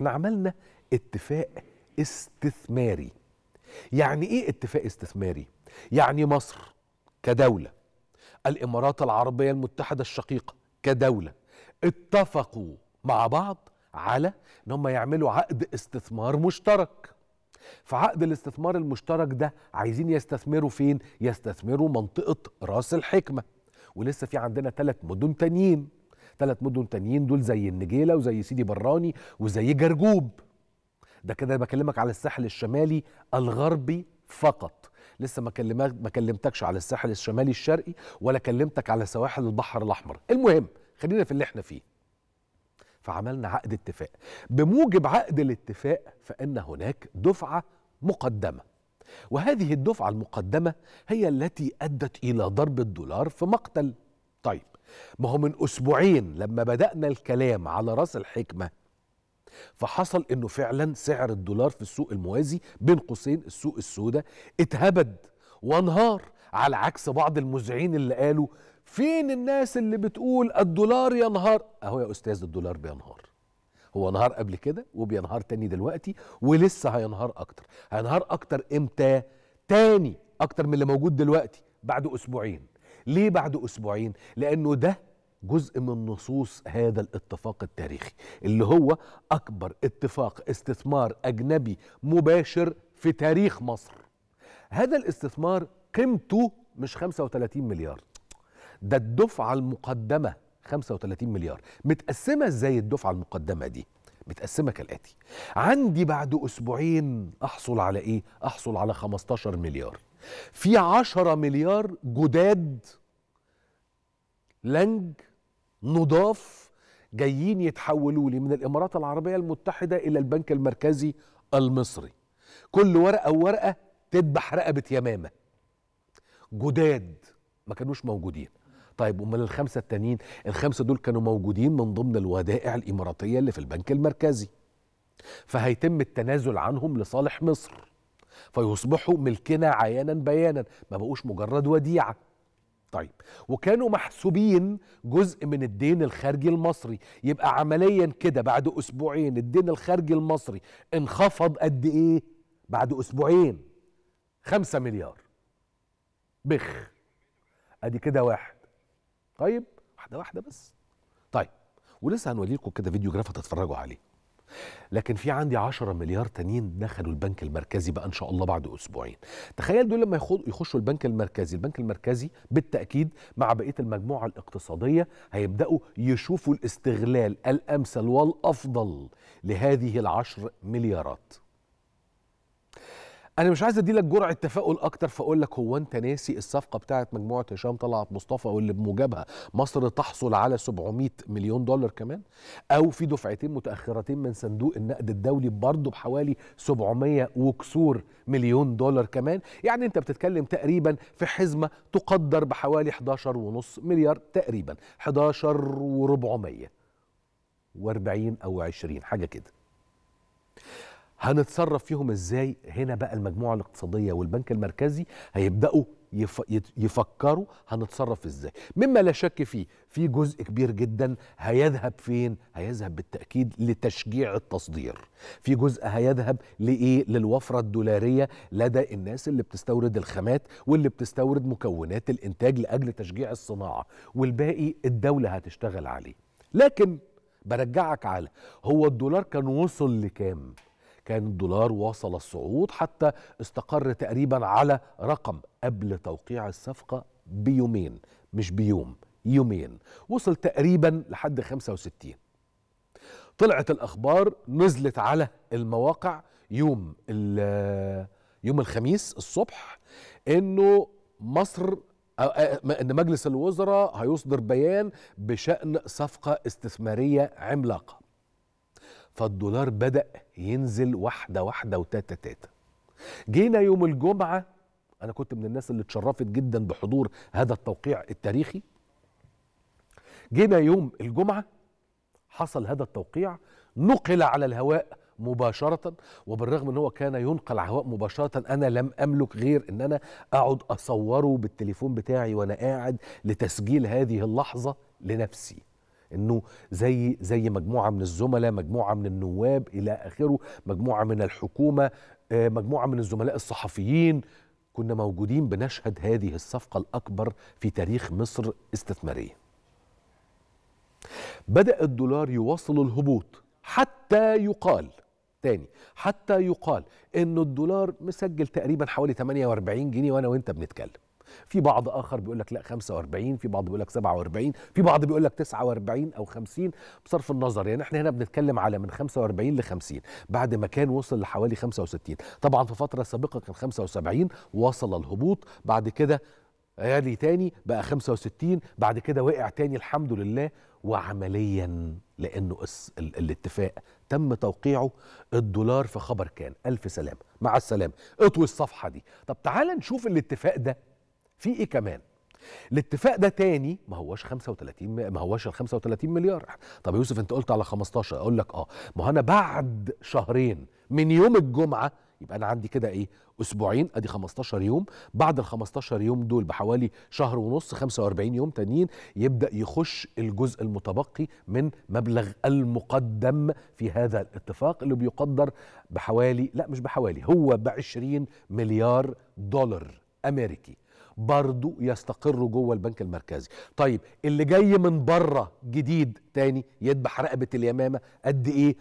احنا عملنا اتفاق استثماري يعني ايه اتفاق استثماري يعني مصر كدوله الامارات العربيه المتحده الشقيقه كدوله اتفقوا مع بعض على ان هم يعملوا عقد استثمار مشترك في عقد الاستثمار المشترك ده عايزين يستثمروا فين يستثمروا منطقه راس الحكمه ولسه في عندنا ثلاث مدن تانيين ثلاث مدن تانيين دول زي النجيله وزي سيدي براني وزي جرجوب ده كده بكلمك على الساحل الشمالي الغربي فقط لسه ما ما كلمتكش على الساحل الشمالي الشرقي ولا كلمتك على سواحل البحر الاحمر المهم خلينا في اللي احنا فيه فعملنا عقد اتفاق بموجب عقد الاتفاق فان هناك دفعه مقدمه وهذه الدفعه المقدمه هي التي ادت الى ضرب الدولار في مقتل طيب ما هو من أسبوعين لما بدأنا الكلام على رأس الحكمة فحصل انه فعلا سعر الدولار في السوق الموازي بين قوسين السوق السوداء اتهبد وانهار على عكس بعض المذيعين اللي قالوا فين الناس اللي بتقول الدولار ينهار اهو يا استاذ الدولار بينهار هو انهار قبل كده وبينهار تاني دلوقتي ولسه هينهار اكتر هينهار اكتر امتى تاني اكتر من اللي موجود دلوقتي بعد اسبوعين ليه بعد أسبوعين؟ لأنه ده جزء من نصوص هذا الاتفاق التاريخي اللي هو أكبر اتفاق استثمار أجنبي مباشر في تاريخ مصر هذا الاستثمار قيمته مش 35 مليار ده الدفعة المقدمة 35 مليار متقسمة ازاي الدفعة المقدمة دي متقسمة كالآتي عندي بعد أسبوعين أحصل على إيه؟ أحصل على 15 مليار في عشرة مليار جداد لنج نضاف جايين يتحولوا لي من الامارات العربيه المتحده الى البنك المركزي المصري كل ورقه وورقه تذبح رقبه يمامه جداد ما كانوش موجودين طيب امال الخمسه التانيين الخمسه دول كانوا موجودين من ضمن الودائع الاماراتيه اللي في البنك المركزي فهيتم التنازل عنهم لصالح مصر فيصبحوا ملكنا عيانا بيانا ما بقوش مجرد وديعه طيب وكانوا محسوبين جزء من الدين الخارجي المصري يبقى عمليا كده بعد اسبوعين الدين الخارجي المصري انخفض قد ايه بعد اسبوعين خمسة مليار بخ ادي كده واحد طيب واحده واحده بس طيب ولسه هنوريلكم كده فيديو جرافة تتفرجوا عليه لكن في عندي 10 مليار تانيين دخلوا البنك المركزي بقى ان شاء الله بعد اسبوعين تخيل دول لما يخشوا البنك المركزي البنك المركزي بالتاكيد مع بقيه المجموعه الاقتصاديه هيبداوا يشوفوا الاستغلال الامثل والافضل لهذه العشر مليارات انا مش عايز اديلك جرعه تفاؤل اكتر فاقول لك هو انت ناسي الصفقه بتاعه مجموعه هشام طلعت مصطفى واللي بموجبها مصر تحصل على 700 مليون دولار كمان او في دفعتين متاخرتين من صندوق النقد الدولي برضه بحوالي 700 وكسور مليون دولار كمان يعني انت بتتكلم تقريبا في حزمه تقدر بحوالي 11 ونص مليار تقريبا 11 و400 و40 او 20 حاجه كده هنتصرف فيهم ازاي هنا بقى المجموعه الاقتصاديه والبنك المركزي هيبداوا يف... يفكروا هنتصرف ازاي مما لا شك فيه في جزء كبير جدا هيذهب فين هيذهب بالتاكيد لتشجيع التصدير في جزء هيذهب لايه للوفره الدولاريه لدى الناس اللي بتستورد الخامات واللي بتستورد مكونات الانتاج لاجل تشجيع الصناعه والباقي الدوله هتشتغل عليه لكن برجعك على هو الدولار كان وصل لكام كان الدولار واصل الصعود حتى استقر تقريبا على رقم قبل توقيع الصفقة بيومين مش بيوم يومين وصل تقريبا لحد 65 طلعت الأخبار نزلت على المواقع يوم يوم الخميس الصبح انه مصر ان مجلس الوزراء هيصدر بيان بشان صفقه استثماريه عملاقه فالدولار بدأ ينزل واحدة واحدة وتاتا تاتا جينا يوم الجمعة أنا كنت من الناس اللي اتشرفت جدا بحضور هذا التوقيع التاريخي جينا يوم الجمعة حصل هذا التوقيع نقل على الهواء مباشرة وبالرغم ان هو كان ينقل على الهواء مباشرة انا لم املك غير ان انا اقعد اصوره بالتليفون بتاعي وانا قاعد لتسجيل هذه اللحظة لنفسي انه زي زي مجموعه من الزملاء مجموعه من النواب الى اخره مجموعه من الحكومه آه، مجموعه من الزملاء الصحفيين كنا موجودين بنشهد هذه الصفقه الاكبر في تاريخ مصر استثماريا بدا الدولار يواصل الهبوط حتى يقال تاني حتى يقال ان الدولار مسجل تقريبا حوالي 48 جنيه وانا وانت بنتكلم في بعض اخر بيقول لك لا 45 في بعض بيقول لك 47 في بعض بيقول لك 49 او 50 بصرف النظر يعني احنا هنا بنتكلم على من 45 ل 50 بعد ما كان وصل لحوالي 65 طبعا في فتره سابقه كان 75 وصل الهبوط بعد كده غالي تاني بقى 65 بعد كده وقع تاني الحمد لله وعمليا لانه الاتفاق تم توقيعه الدولار في خبر كان الف سلام مع السلامه اطوي الصفحه دي طب تعال نشوف الاتفاق ده في ايه كمان الاتفاق ده تاني ما هوش 35 ما هوش ال 35 مليار طب يوسف انت قلت على 15 اقول لك اه ما انا بعد شهرين من يوم الجمعه يبقى انا عندي كده ايه اسبوعين ادي 15 يوم بعد ال 15 يوم دول بحوالي شهر ونص 45 يوم تانيين يبدا يخش الجزء المتبقي من مبلغ المقدم في هذا الاتفاق اللي بيقدر بحوالي لا مش بحوالي هو ب 20 مليار دولار امريكي برضو يستقروا جوه البنك المركزي طيب اللي جاي من بره جديد تاني يدبح رقبة اليمامة قد ايه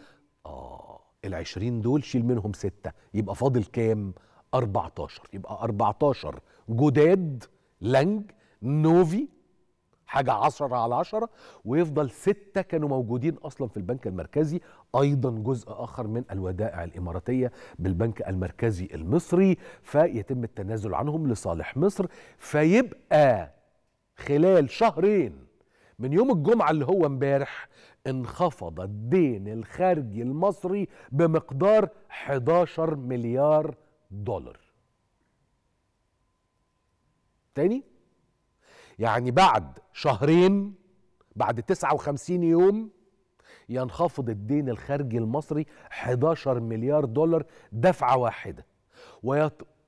اه العشرين دول شيل منهم ستة يبقى فاضل كام 14 يبقى 14 جداد لانج نوفي حاجة عشرة على عشرة ويفضل ستة كانوا موجودين أصلا في البنك المركزي أيضا جزء آخر من الودائع الإماراتية بالبنك المركزي المصري فيتم التنازل عنهم لصالح مصر فيبقى خلال شهرين من يوم الجمعة اللي هو امبارح انخفض الدين الخارجي المصري بمقدار 11 مليار دولار تاني يعني بعد شهرين بعد 59 يوم ينخفض الدين الخارجي المصري 11 مليار دولار دفعة واحدة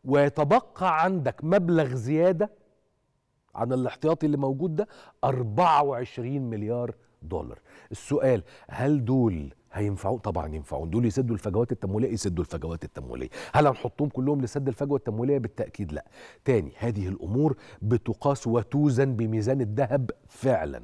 ويتبقى عندك مبلغ زيادة عن الاحتياطي اللي موجود ده 24 مليار دولار السؤال هل دول هينفعوا طبعا ينفعوا دول يسدوا الفجوات التمويليه يسدوا الفجوات التمويليه هل هنحطهم كلهم لسد الفجوه التمويليه بالتاكيد لا تاني هذه الامور بتقاس وتوزن بميزان الذهب فعلا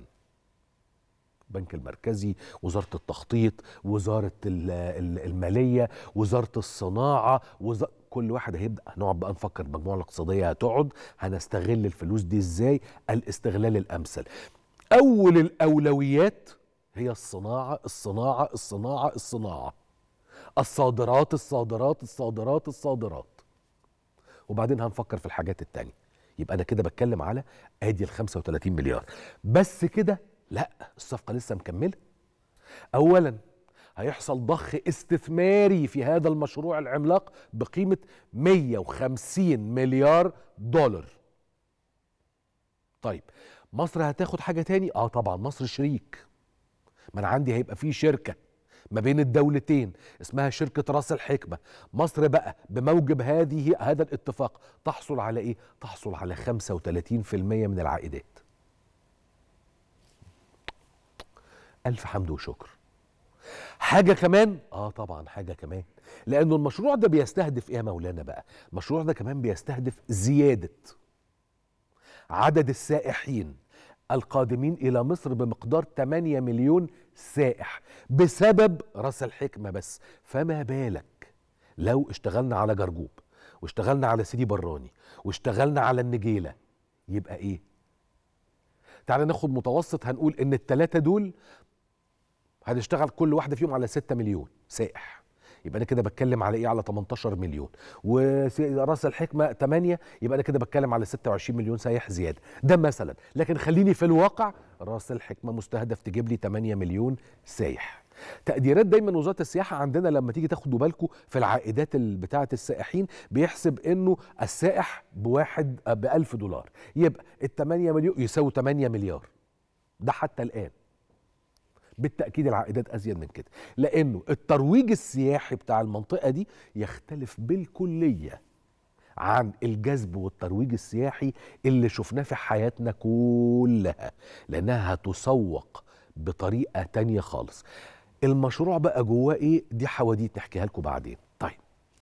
البنك المركزي وزاره التخطيط وزاره الماليه وزاره الصناعه وزارة كل واحد هيبدا هنقعد بقى نفكر المجموعه الاقتصاديه هتقعد هنستغل الفلوس دي ازاي الاستغلال الامثل اول الاولويات هي الصناعة الصناعة الصناعة الصناعة الصادرات الصادرات الصادرات الصادرات وبعدين هنفكر في الحاجات التانية يبقى أنا كده بتكلم على أدي ال 35 مليار بس كده لا الصفقة لسه مكملة أولا هيحصل ضخ استثماري في هذا المشروع العملاق بقيمة 150 مليار دولار طيب مصر هتاخد حاجة تاني؟ اه طبعا مصر شريك ما انا عندي هيبقى في شركه ما بين الدولتين اسمها شركه راس الحكمه مصر بقى بموجب هذه هذا الاتفاق تحصل على ايه تحصل على 35% من العائدات الف حمد وشكر حاجه كمان اه طبعا حاجه كمان لانه المشروع ده بيستهدف ايه يا مولانا بقى المشروع ده كمان بيستهدف زياده عدد السائحين القادمين الى مصر بمقدار 8 مليون سائح بسبب راس الحكمة بس فما بالك لو اشتغلنا على جرجوب واشتغلنا على سيدي براني واشتغلنا على النجيلة يبقى ايه تعالى ناخد متوسط هنقول ان التلاتة دول هنشتغل كل واحدة فيهم على 6 مليون سائح يبقى انا كده بتكلم على ايه على 18 مليون وراس الحكمه 8 يبقى انا كده بتكلم على 26 مليون سايح زياده ده مثلا لكن خليني في الواقع راس الحكمه مستهدف تجيب لي 8 مليون سايح تقديرات دايما وزاره السياحه عندنا لما تيجي تاخدوا بالكم في العائدات بتاعه السائحين بيحسب انه السائح بواحد ب 1000 دولار يبقى ال 8 مليون يساوي 8 مليار ده حتى الان بالتاكيد العائدات ازيد من كده لانه الترويج السياحي بتاع المنطقه دي يختلف بالكليه عن الجذب والترويج السياحي اللي شفناه في حياتنا كلها لانها هتسوق بطريقه تانية خالص المشروع بقى جواه ايه دي حواديت نحكيها لكم بعدين